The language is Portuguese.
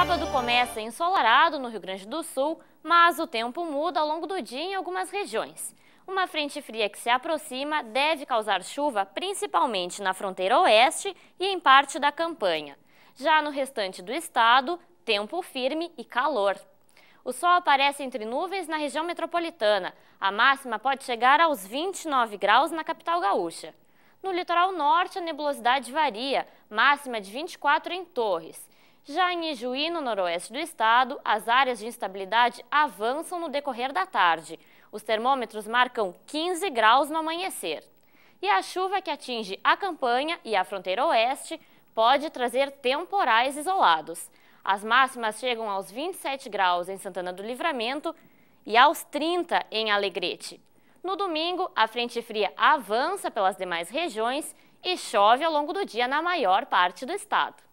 sábado começa ensolarado no Rio Grande do Sul, mas o tempo muda ao longo do dia em algumas regiões. Uma frente fria que se aproxima deve causar chuva principalmente na fronteira oeste e em parte da campanha. Já no restante do estado, tempo firme e calor. O sol aparece entre nuvens na região metropolitana. A máxima pode chegar aos 29 graus na capital gaúcha. No litoral norte, a nebulosidade varia, máxima de 24 em Torres. Já em Ijuí, no noroeste do estado, as áreas de instabilidade avançam no decorrer da tarde. Os termômetros marcam 15 graus no amanhecer. E a chuva que atinge a campanha e a fronteira oeste pode trazer temporais isolados. As máximas chegam aos 27 graus em Santana do Livramento e aos 30 em Alegrete. No domingo, a frente fria avança pelas demais regiões e chove ao longo do dia na maior parte do estado.